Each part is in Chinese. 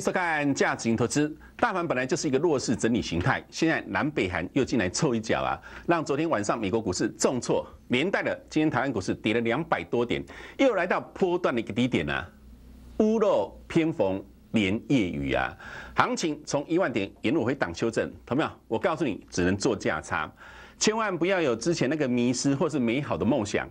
收看价值型投资，大盘本来就是一个弱势整理形态，现在南北韩又进来凑一脚啊，让昨天晚上美国股市重挫，连带了今天台湾股市跌了两百多点，又来到波段的一个低点啊，屋漏偏逢连夜雨啊，行情从一万点一路回档修正，有没有？我告诉你，只能做价差，千万不要有之前那个迷失或是美好的梦想，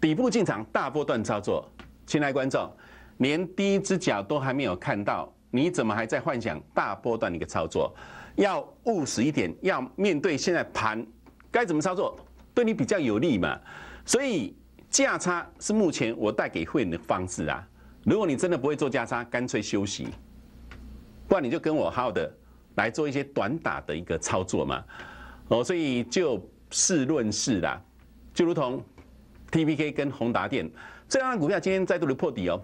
底部进场大波段操作，请来观众，连第一只脚都还没有看到。你怎么还在幻想大波段的一个操作？要务实一点，要面对现在盘该怎么操作，对你比较有利嘛？所以价差是目前我带给会员的方式啊。如果你真的不会做价差，干脆休息，不然你就跟我好好的来做一些短打的一个操作嘛。哦，所以就事论事啦，就如同 TPK 跟宏达电这两只股票今天再度的破底哦。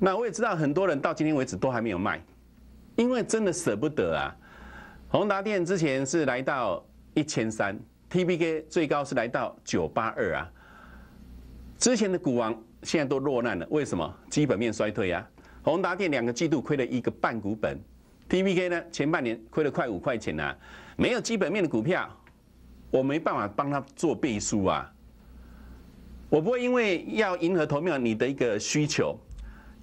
那我也知道，很多人到今天为止都还没有卖，因为真的舍不得啊。宏达电之前是来到一千三，TPK 最高是来到九八二啊。之前的股王现在都落难了，为什么？基本面衰退啊。宏达电两个季度亏了一个半股本，TPK 呢前半年亏了快五块钱啊。没有基本面的股票，我没办法帮他做背书啊。我不会因为要迎合投票你的一个需求。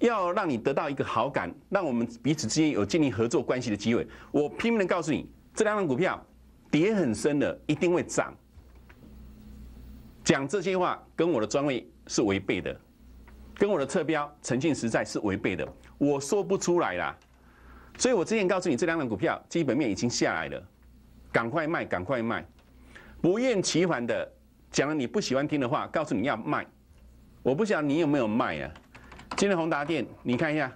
要让你得到一个好感，让我们彼此之间有建立合作关系的机会。我拼命的告诉你，这两档股票跌很深了，一定会涨。讲这些话跟我的专位是违背的，跟我的侧标诚信实在是违背的，我说不出来啦。所以我之前告诉你，这两档股票基本面已经下来了，赶快卖，赶快卖。不厌其烦的讲了你不喜欢听的话，告诉你要卖。我不晓得你有没有卖啊？今日宏达电，你看一下，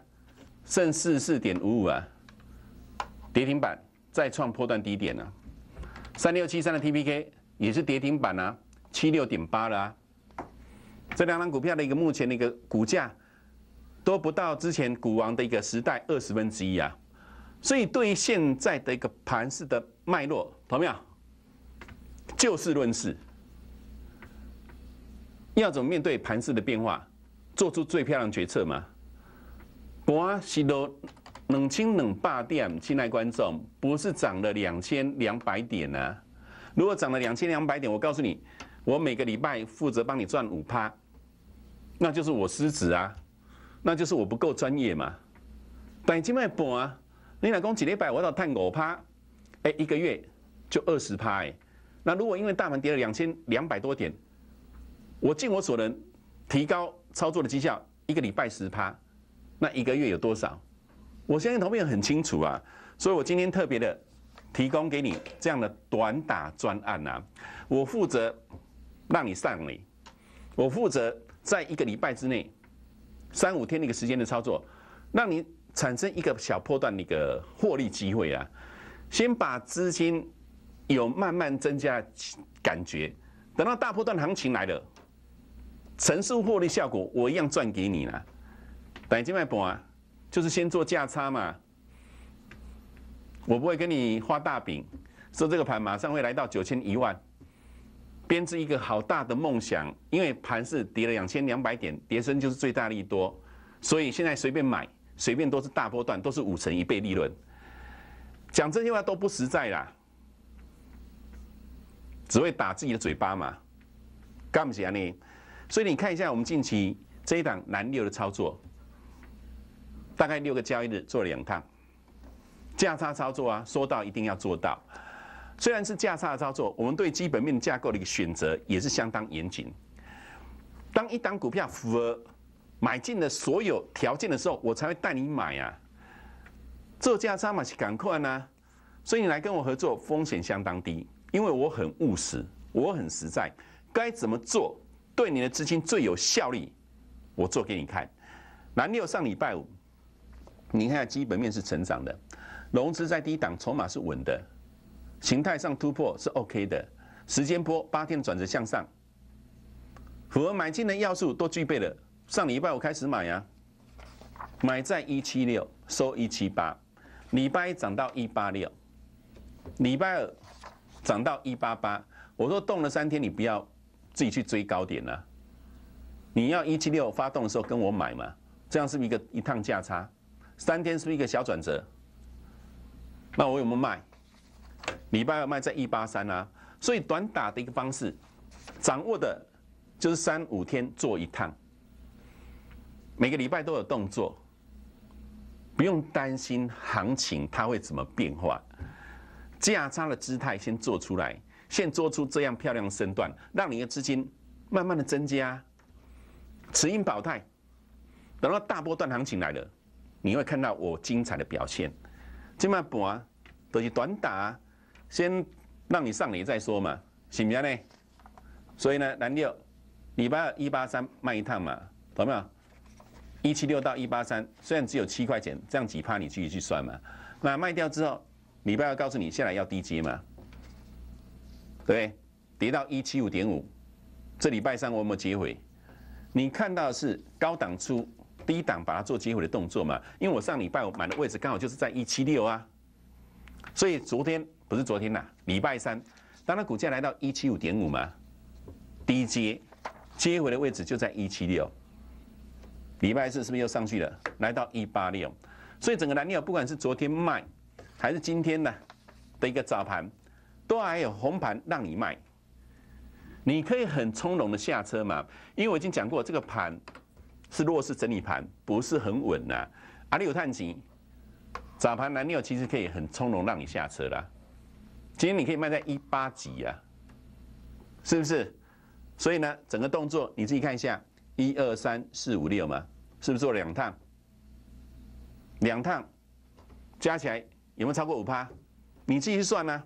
剩四四点五五啊，跌停板，再创破断低点啊。三六七三的 TPK 也是跌停板啊，七六点八了啊。这两张股票的一个目前的一个股价，都不到之前股王的一个时代二十分之一啊。所以对于现在的一个盘势的脉络，朋友们，就事论事，要怎么面对盘势的变化？做出最漂亮决策嘛？盘是多两千两百点，亲爱观众，不是涨了两千两百点啊！如果涨了两千两百点，我告诉你，我每个礼拜负责帮你赚五趴，那就是我失职啊，那就是我不够专业嘛。本金卖博啊，你老公几礼拜我到探五趴，哎，一个月就二十趴哎。那如果因为大盘跌了两千两百多点，我尽我所能提高。操作的绩效一个礼拜十趴，那一个月有多少？我相信头面很清楚啊，所以我今天特别的提供给你这样的短打专案啊，我负责让你上你，我负责在一个礼拜之内，三五天那个时间的操作，让你产生一个小波段的一个获利机会啊，先把资金有慢慢增加感觉，等到大波段行情来了。承受获利效果，我一样赚给你了。百金卖盘啊，就是先做价差嘛。我不会跟你画大饼，说这个盘马上会来到九千一万，编织一个好大的梦想。因为盘是跌了两千两百点，跌升就是最大利多，所以现在随便买，随便都是大波段，都是五成一倍利润。讲这些话都不实在啦，只会打自己的嘴巴嘛，干不起来呢。所以你看一下，我们近期这一档南六的操作，大概六个交易日做两趟价差操作啊，说到一定要做到。虽然是价差的操作，我们对基本面架构的一个选择也是相当严谨。当一档股票符合买进的所有条件的时候，我才会带你买啊。做价差嘛，是赶快呢。所以你来跟我合作，风险相当低，因为我很务实，我很实在，该怎么做。对你的资金最有效率，我做给你看。蓝六上礼拜五，你看下基本面是成长的，融资在低档，筹码是稳的，形态上突破是 OK 的，时间波八天转折向上，符合买进的要素都具备了。上礼拜五开始买啊，买在一七六，收一七八，礼拜一涨到一八六，礼拜二涨到一八八。我说动了三天，你不要。自己去追高点呢？你要一七六发动的时候跟我买嘛？这样是不是一个一趟价差？三天是不是一个小转折？那我有没有卖？礼拜二卖在一八三啊，所以短打的一个方式，掌握的就是三五天做一趟，每个礼拜都有动作，不用担心行情它会怎么变化，价差的姿态先做出来。现做出这样漂亮的身段，让你的资金慢慢的增加，持盈保泰。等到大波段行情来了，你会看到我精彩的表现。今麦啊，都是短打，先让你上脸再说嘛。行不行呢？所以呢，蓝六礼拜二一八三卖一趟嘛，懂没有？一七六到一八三，虽然只有七块钱，这样几趴你自己去算嘛。那卖掉之后，礼拜二告诉你下来要低接嘛。对，跌到一七五点五，这礼拜三我有没有接回？你看到的是高档出，低档把它做接回的动作嘛？因为我上礼拜我买的位置刚好就是在一七六啊，所以昨天不是昨天呐，礼拜三，当它股价来到一七五点五嘛，低接，接回的位置就在一七六。礼拜四是不是又上去了？来到一八六，所以整个蓝鸟不管是昨天卖，还是今天呢的一个早盘。都还有红盘让你卖，你可以很从容的下车嘛，因为我已经讲过这个盘是弱势整理盘，不是很稳呐。阿里有探底，早盘蓝六其实可以很从容让你下车啦。今天你可以卖在一八几啊，是不是？所以呢，整个动作你自己看一下，一二三四五六嘛，是不是做两趟？两趟加起来有没有超过五趴？你自己算呐。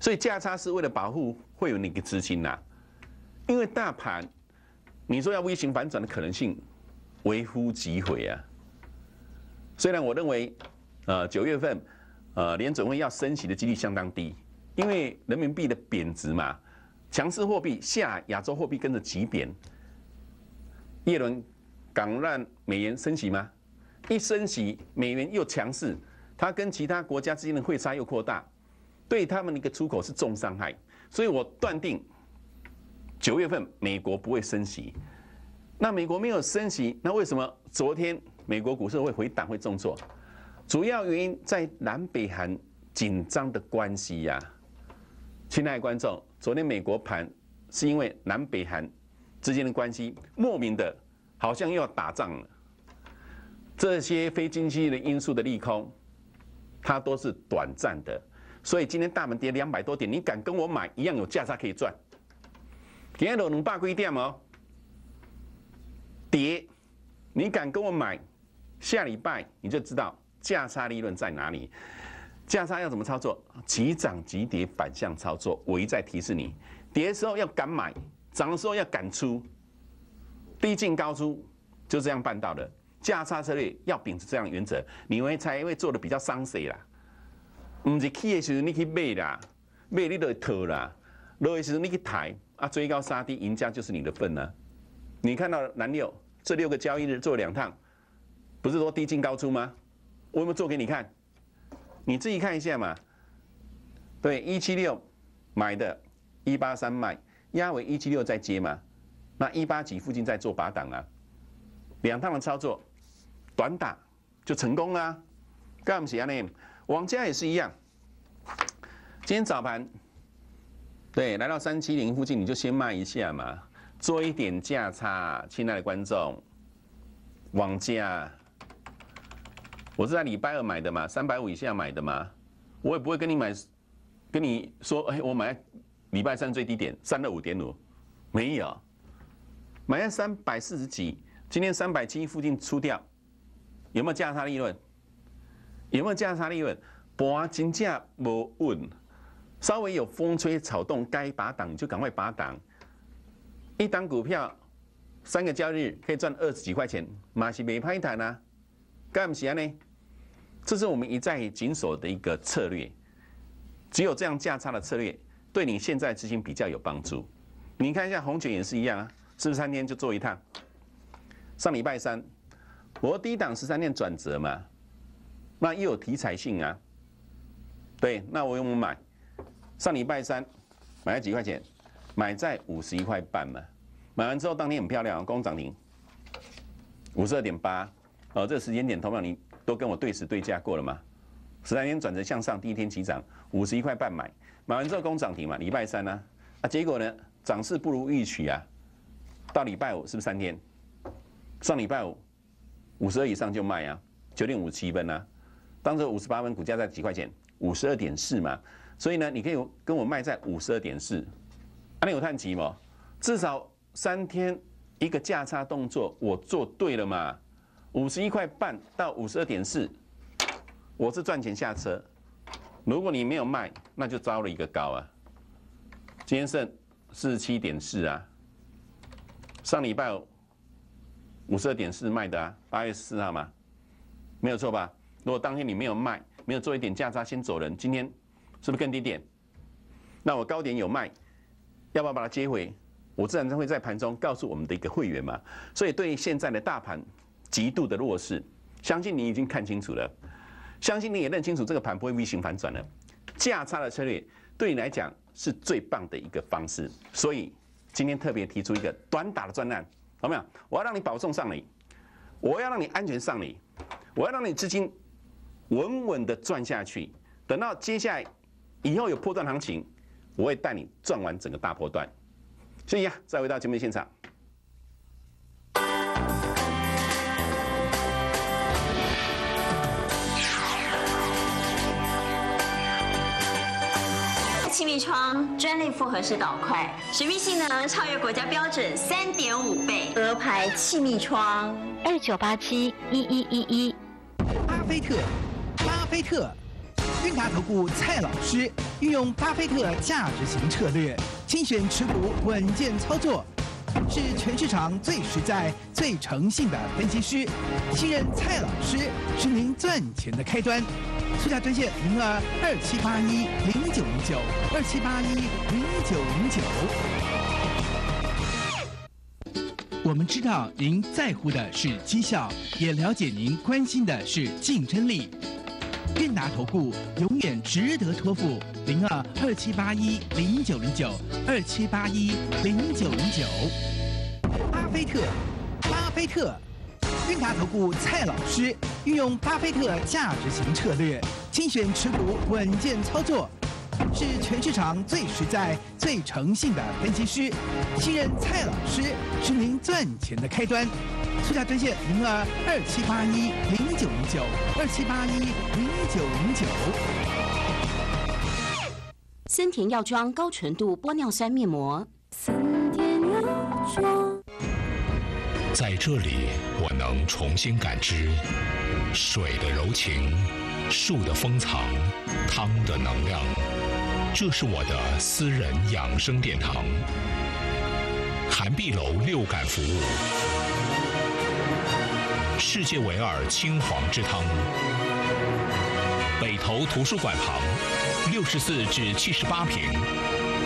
所以价差是为了保护会有那个资金呐？因为大盘，你说要微型反转的可能性微乎其微啊。虽然我认为，呃，九月份，呃，联准会要升息的几率相当低，因为人民币的贬值嘛，强势货币下亚洲货币跟着急贬。耶伦敢让美元升息吗？一升息，美元又强势，它跟其他国家之间的汇差又扩大。对他们的一个出口是重伤害，所以我断定九月份美国不会升息。那美国没有升息，那为什么昨天美国股市会回档会重挫？主要原因在南北韩紧张的关系呀。亲爱的观众，昨天美国盘是因为南北韩之间的关系莫名的，好像又要打仗了。这些非经济的因素的利空，它都是短暂的。所以今天大门跌两百多点，你敢跟我买一样有价差可以赚。今天落两百多一点哦，跌，你敢跟我买，下礼拜你就知道价差利润在哪里。价差要怎么操作？急涨急跌，反向操作。我一再提示你，跌的时候要敢买，涨的时候要敢出，低进高出，就这样办到的。价差策略要秉持这样原则，你会猜，会做的比较伤谁啦。唔是起的时候你去买啦，买你就套啦，落去时候你去抬啊，追高杀低，赢家就是你的份啦。你看到南六这六个交易日做两趟，不是说低进高出吗？我有没做给你看？你自己看一下嘛。对，一七六买的，一八三卖，压尾一七六在接嘛，那一八几附近在做把档啊。两趟的操作，短打就成功啦。干不事啊？那？王家也是一样，今天早盘，对，来到三七零附近，你就先卖一下嘛，做一点价差。亲爱的观众，王家，我是在礼拜二买的嘛，三百五以下买的嘛，我也不会跟你买，跟你说，哎，我买礼拜三最低点三二五点五，没有，买在三百四十几，今天三百七附近出掉，有没有价差利润？有没有价差利润？盘金价无稳，稍微有风吹草动，该拔档就赶快拔档。一档股票三个交易日可以赚二十几块钱，马是没拍档啊？干不事呢？这是我们一再紧守的一个策略。只有这样价差的策略，对你现在执行比较有帮助。你看一下红卷也是一样啊，是不是三天就做一趟。上礼拜三我低档十三天转折嘛。那又有题材性啊，对，那我用买？上礼拜三买了几块钱？买在五十一块半嘛。买完之后当天很漂亮，工涨停，五十二点八。哦，这个时间点，同票你都跟我对时对价过了嘛？十三天转成向上，第一天起涨，五十一块半买，买完之后工涨停嘛。礼拜三呢，啊，结果呢，涨势不如预期啊。到礼拜五是不是三天？上礼拜五，五十二以上就卖啊，九点五七分啊。当时五十八分，股价在几块钱？五十二点四嘛。所以呢，你可以跟我卖在五十二点四，阿你有看急吗？至少三天一个价差动作，我做对了嘛？五十一块半到五十二点四，我是赚钱下车。如果你没有卖，那就招了一个高啊。今天剩四十七点四啊。上礼拜五十二点四卖的啊，八月四号嘛，没有错吧？如果当天你没有卖，没有做一点价差先走人，今天是不是更低点？那我高点有卖，要不要把它接回？我自然会在盘中告诉我们的一个会员嘛。所以对现在的大盘极度的弱势，相信你已经看清楚了，相信你也认清楚这个盘不会 V 型反转了。价差的策略对你来讲是最棒的一个方式，所以今天特别提出一个短打的专案，好没有？我要让你保送上你，我要让你安全上你，我要让你资金。稳稳的赚下去，等到接下来以后有破断行情，我会带你赚完整个大破段。所以啊，再回到节目现场。气密窗专利复合式导块，气密性能超越国家标准三点五倍。鹅牌气密窗，二九八七一一一一。阿飞特。巴菲特，韵达投顾蔡老师运用巴菲特价值型策略，精选持股稳健操作，是全市场最实在、最诚信的分析师。信任蔡老师是您赚钱的开端。速下专线零二二七八一零九零九二七八一零九零九。我们知道您在乎的是绩效，也了解您关心的是竞争力。韵达投顾永远值得托付，零二二七八一零九零九二七八一零九零九。巴菲特，巴菲特，韵达投顾蔡老师运用巴菲特价值型策略，精选持股稳健操作，是全市场最实在、最诚信的分析师。信任蔡老师，是您赚钱的开端。速价专线零二二七八一零九零九二七八一零。九零九，森田药妆高纯度玻尿酸面膜。森田药妆，在这里我能重新感知水的柔情、树的风藏、汤的能量。这是我的私人养生殿堂。韩碧楼六感服务，世界唯二青黄之汤。头图书馆旁，六十四至七十八平，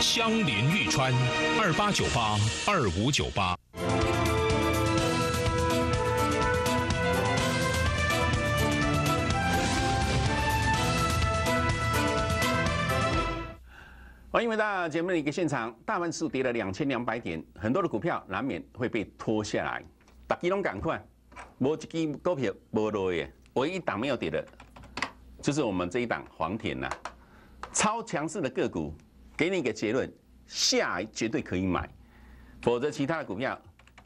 相邻玉川，二八九八二五九八。欢迎回到节目的一个现场，大盘数跌了两千两百点，很多的股票难免会被拖下来，大家拢赶快，无一支股票无落去，唯一单面有跌的就是我们这一档黄田呐，超强势的个股，给你一个结论，下来绝对可以买，否则其他的股票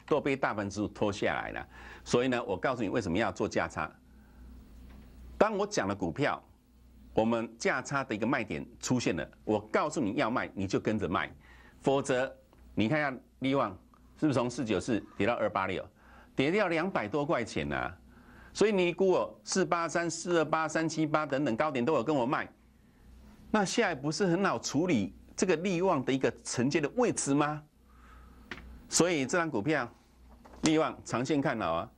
都被大分值拖下来了。所以呢，我告诉你为什么要做价差。当我讲了股票，我们价差的一个卖点出现了，我告诉你要卖，你就跟着卖，否则你看一下利旺是不是从四九四跌到二八六，跌掉两百多块钱呐。所以你姑我四八三四二八三七八等等高点都有跟我卖，那现在不是很好处理这个利旺的一个承接的位置吗？所以这张股票，利旺长线看好啊。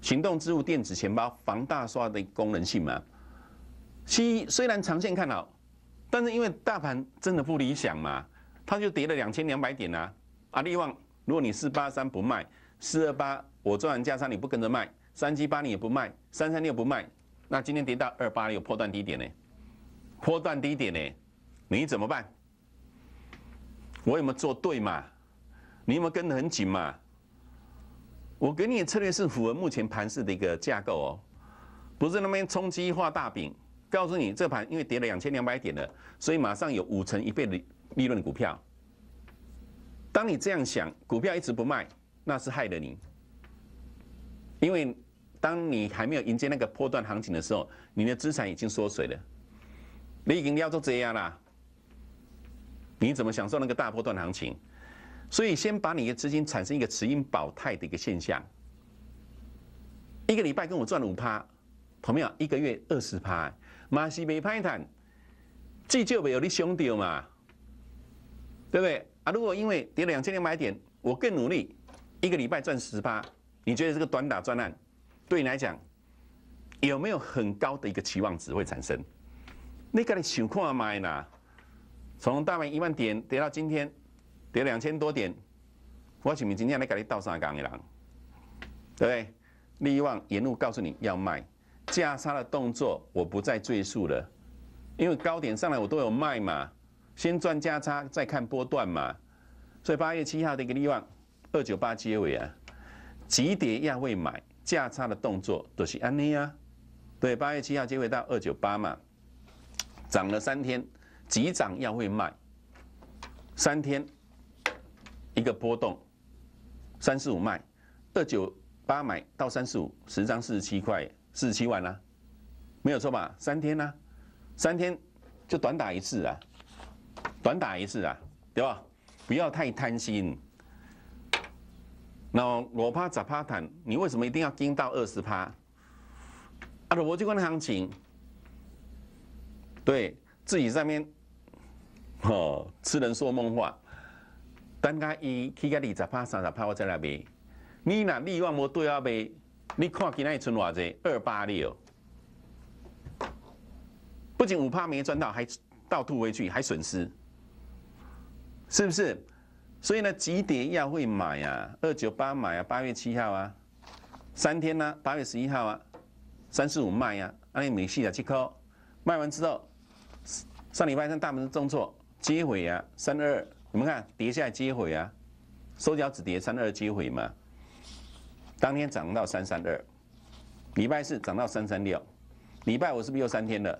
行动支付电子钱包防大刷的功能性嘛。虽虽然长线看好，但是因为大盘真的不理想嘛，它就跌了两千两百点啊。啊，利旺，如果你四八三不卖，四二八我做完加仓你不跟着卖。三七八你也不卖，三三六不卖，那今天跌到二八六破断低点呢？破断低点呢？你怎么办？我有没有做对嘛？你有没有跟得很紧嘛？我给你的策略是符合目前盘市的一个架构哦，不是那边冲击画大饼。告诉你，这盘因为跌了两千两百点了，所以马上有五成一倍的利润股票。当你这样想，股票一直不卖，那是害了你，因为。当你还没有迎接那个破断行情的时候，你的资产已经缩水了，你已经要做这样啦，你怎么享受那个大破断行情？所以先把你的资金产生一个持阴保态的一个现象。一个礼拜跟我赚了五趴，同样一个月二十趴，马是没拍谈，就没有你兄弟嘛，对不对？啊，如果因为跌了两千两百点，我更努力，一个礼拜赚十趴，你觉得这个短打专案？对你来讲，有没有很高的一个期望值会产生？你个你情况买呢？从大盘一万点跌到今天，跌两千多点，我说明今天来给你倒上讲一讲，对不对？利旺沿路告诉你要卖，价差的动作我不再赘述了，因为高点上来我都有卖嘛，先赚价差再看波段嘛。所以八月七号的一个利旺二九八结尾啊，急跌要会买。价差的动作都是安尼啊，对，八月七号结尾到二九八嘛，涨了三天，急涨要会卖，三天一个波动，三四五卖，二九八买到三十五，十张四十七块，四十七万啦，没有错吧？三天啦，三天就短打一次啊，短打一次啊，对吧？不要太贪心。那我怕十趴坦，你为什么一定要盯到二十趴？啊，我就看行情，对自己上面，哈，痴人说梦话。等他一起个二十趴、三十趴我在那边，你那利润没对啊？贝，你看今天剩偌济，二八六。不仅五趴没赚到，还倒吐回去，还损失，是不是？所以呢，急跌要会买啊？二九八买啊，八月七号啊，三天呢，八月十一号啊，三四五卖呀，那你没细仔去抠，卖完之后，上礼拜三大门重挫接回呀，三二，你们看跌下来接回啊，收脚止跌三二接回嘛，当天涨到三三二，礼拜四涨到三三六，礼拜五是不是又三天了，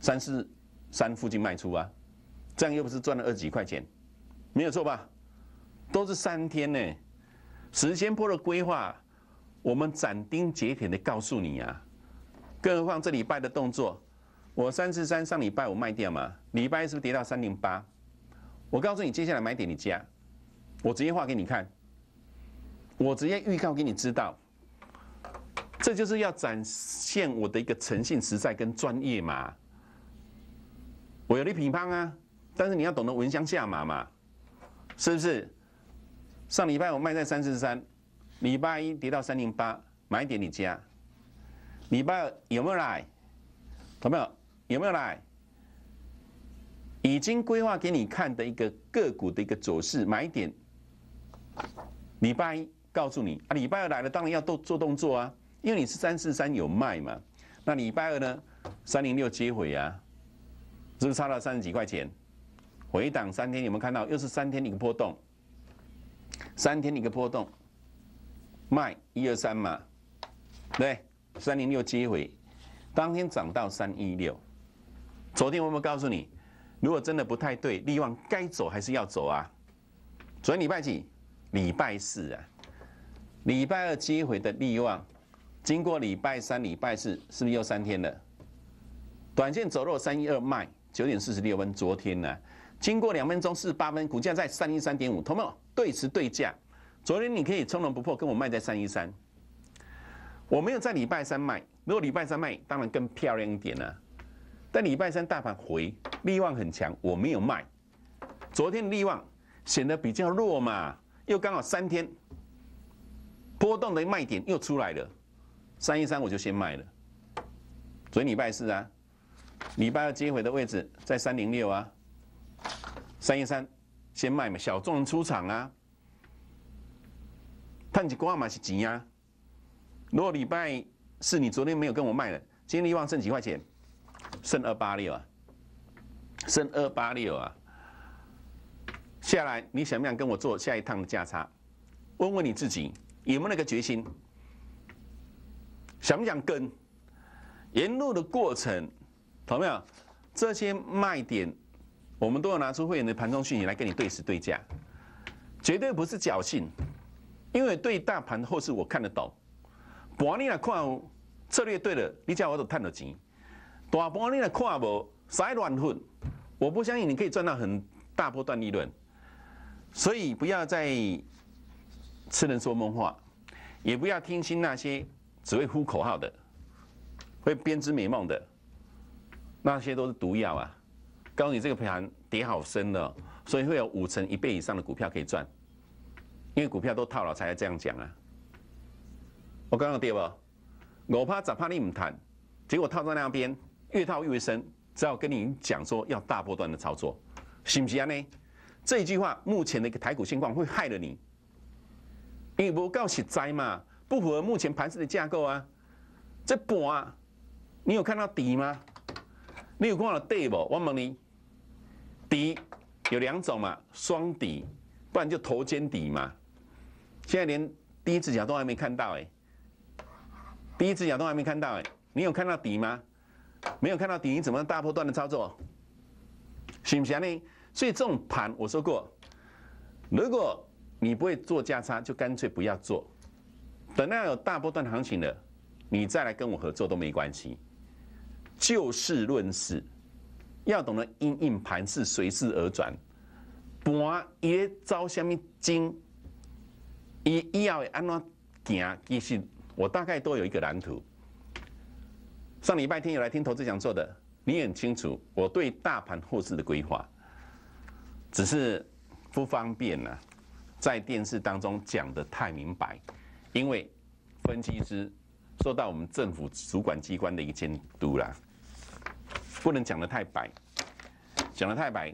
三四三附近卖出啊，这样又不是赚了二几块钱。没有错吧？都是三天呢，时间波的规划，我们斩钉截铁的告诉你啊，更何况这礼拜的动作，我三十三上礼拜我卖掉嘛，礼拜是不是跌到三零八？我告诉你接下来买点你加，我直接画给你看，我直接预告给你知道，这就是要展现我的一个诚信、实在跟专业嘛。我有点乒帮啊，但是你要懂得闻香下马嘛。是不是？上礼拜我卖在三四三，礼拜一跌到三零八，买点你加。礼拜二有没有来？有没有？有没有来？已经规划给你看的一个个股的一个走势，买点。礼拜一告诉你啊，礼拜二来了，当然要做做动作啊，因为你是三四三有卖嘛。那礼拜二呢，三零六接回啊，是不是差了三十几块钱？回档三天，有没有看到？又是三天一个波动，三天一个波动，卖一二三嘛，对，三零六接回，当天涨到三一六。昨天我有没有告诉你，如果真的不太对，利旺该走还是要走啊。昨天礼拜几？礼拜四啊。礼拜二接回的利旺，经过礼拜三、礼拜四，是不是又三天了？短线走弱，三一二卖，九点四十六分，昨天呢？经过两分钟四十八分，股价在三一三点五，同学有对时对价。昨天你可以从容不迫跟我卖在三一三，我没有在礼拜三卖。如果礼拜三卖，当然更漂亮一点啊。但礼拜三大盘回，利旺很强，我没有卖。昨天利旺显得比较弱嘛，又刚好三天波动的卖点又出来了，三一三我就先卖了。所以礼拜四啊，礼拜二接回的位置在三零六啊。三一三，先卖嘛，小众人出场啊，赚几块嘛是钱啊。如果礼拜是你昨天没有跟我卖的，今天望剩几块钱，剩二八六啊，剩二八六啊。下来你想不想跟我做下一趟的价差？问问你自己有没有那个决心，想不想跟？沿路的过程，有没有这些卖点？我们都要拿出会员的盘中讯息来跟你对时对价，绝对不是侥幸，因为对大盘后市我看得懂，盘里来看策略对了，你叫我都赚到钱；大盘里来看无，啥乱混，我不相信你可以赚到很大波段利润，所以不要再吃人说梦话，也不要听信那些只会呼口号的，会编织美梦的，那些都是毒药啊！告诉你，这个盘跌好深了，所以会有五成一倍以上的股票可以赚，因为股票都套了，才要这样讲啊。我刚刚跌不？我怕，咋怕你唔谈？结果套在那边，越套越深，只好跟你讲说要大波段的操作，是不是啊？呢这一句话，目前的一个台股现况会害了你，因为不告实灾嘛，不符合目前盘市的架构啊。这啊，你有看到底吗？你有看到底不？我问你。底有两种嘛，双底，不然就头肩底嘛。现在连第一只脚都还没看到哎，第一只脚都还没看到哎，你有看到底吗？没有看到底，你怎么大波段的操作？行不行呢？所以这种盘我说过，如果你不会做价差，就干脆不要做。等到有大波段行情了，你再来跟我合作都没关系，就事论事。要懂得因应盘势，随势而转。盘伊在什虾米经，伊以后会安怎行？其实我大概都有一个蓝图。上礼拜天有来听投资讲座的，你很清楚我对大盘后市的规划，只是不方便啊，在电视当中讲的太明白，因为分析师受到我们政府主管机关的一个监督啦。不能讲的太白，讲的太白，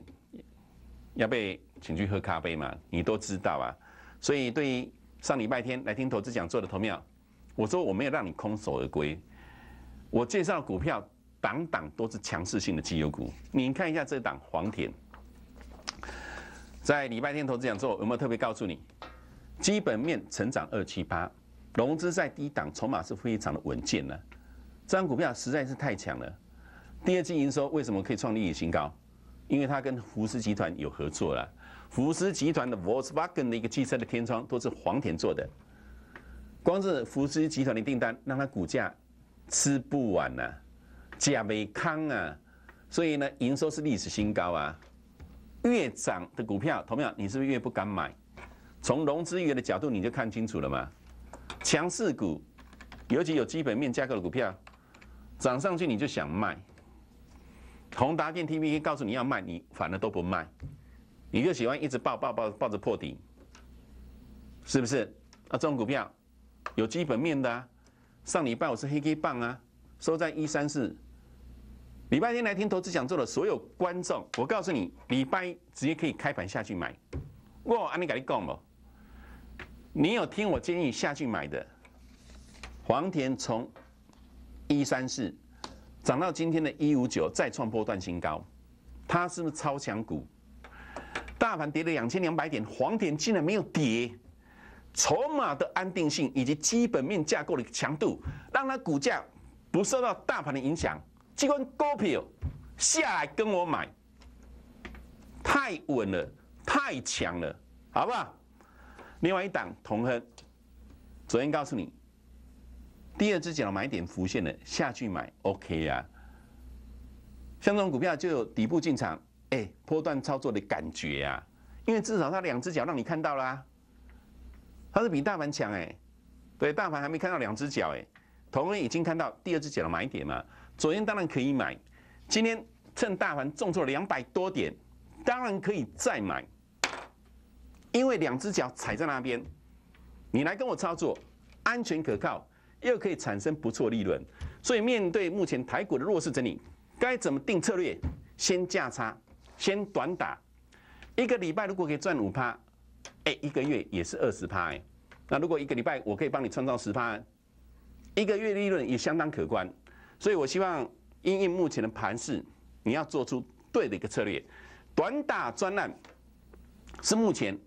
要被请去喝咖啡嘛？你都知道啊，所以对于上礼拜天来听投资讲座的投票，我说我没有让你空手而归。我介绍股票档档都是强势性的绩优股，你看一下这档黄田，在礼拜天投资讲座有没有特别告诉你？基本面成长二七八，融资在低档，筹码是非常的稳健呢。这张股票实在是太强了。第二季营收为什么可以创历史新高？因为它跟福斯集团有合作了，福斯集团的 Volkswagen 的一个汽车的天窗都是黄田做的，光是福斯集团的订单让它股价吃不完呐，甲没康啊，所以呢营收是历史新高啊，越涨的股票，同样你是不是越不敢买？从融资源的角度你就看清楚了嘛，强势股，尤其有基本面架格的股票，涨上去你就想卖。宏达电 T.V. 告诉你要卖，你反而都不卖，你就喜欢一直抱抱抱抱着破底，是不是？啊，这种股票有基本面的啊。上礼拜我是黑 K 棒啊，收在一三四。礼拜天来听投资讲座的所有观众，我告诉你，礼拜直接可以开盘下去买。哇，阿你敢你讲不？你有听我建议下去买的？黄田从一三四。涨到今天的一五九，再创波段新高，它是不是超强股？大盘跌了两千两百点，黄点竟然没有跌，筹码的安定性以及基本面架构的强度，让它股价不受到大盘的影响。机关高票下来跟我买，太稳了，太强了，好不好？另外一档同恒，昨天告诉你。第二只脚买点浮现了，下去买，OK 呀。像这种股票就有底部进场，哎，波段操作的感觉啊。因为至少它两只脚让你看到啦，它是比大盘强哎。对，大盘还没看到两只脚哎，同仁已经看到第二只脚的买点嘛。昨天当然可以买，今天趁大盘重挫两百多点，当然可以再买。因为两只脚踩在那边，你来跟我操作，安全可靠。又可以产生不错利润，所以面对目前台股的弱势整理，该怎么定策略？先价差，先短打。一个礼拜如果可以赚五趴，哎，一个月也是二十趴，哎。那如果一个礼拜我可以帮你创造十趴，一个月利润也相当可观。所以我希望因应目前的盘势，你要做出对的一个策略。短打专案是目前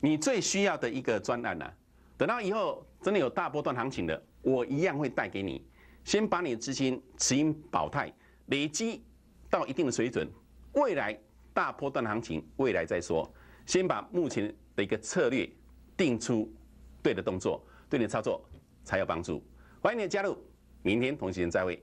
你最需要的一个专案呐。等到以后真的有大波段行情的。我一样会带给你，先把你的资金持盈保泰，累积到一定的水准，未来大波段行情，未来再说。先把目前的一个策略定出对的动作，对你的操作才有帮助。欢迎你的加入，明天同时间再会。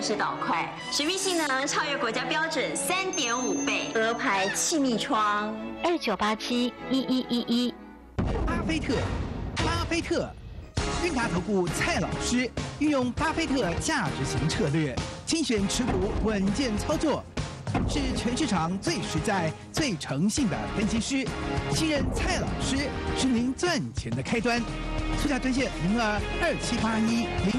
是导块，神秘性能超越国家标准三点五倍，鹅牌气密窗二九八七一一一一，巴菲特，巴菲特，韵达投顾蔡老师运用巴菲特价值型策略，精选持股稳健操作，是全市场最实在、最诚信的分析师。信任蔡老师是您赚钱的开端，出价专线零二二七八一零。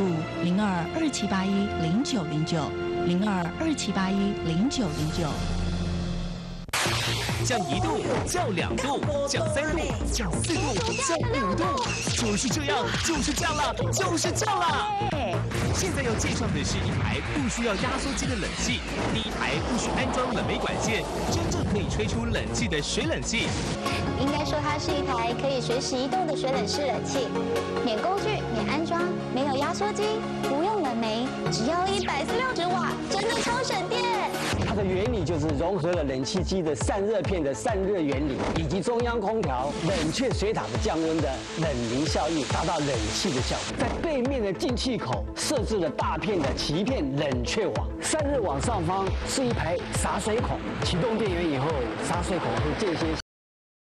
五零二二七八一零九零九，零二二七八一零九零九。降一度，降两度，降三度，降四度，降五度，就是这样，就是这样了，就是这样了。现在要介绍的是一台不需要压缩机的冷气，第一台不需安装冷媒管线，真正可以吹出冷气的水冷气。应该说它是一台可以随时移动的水冷式冷气，免工具、免安装，没有压缩机，不用冷媒，只要一百四六十瓦，真的。就是融合了冷气机的散热片的散热原理，以及中央空调冷却水塔的降温的冷凝效应，达到冷气的效果。在背面的进气口设置了大片的鳍片冷却网，散热网上方是一排洒水孔。启动电源以后，洒水孔会间歇。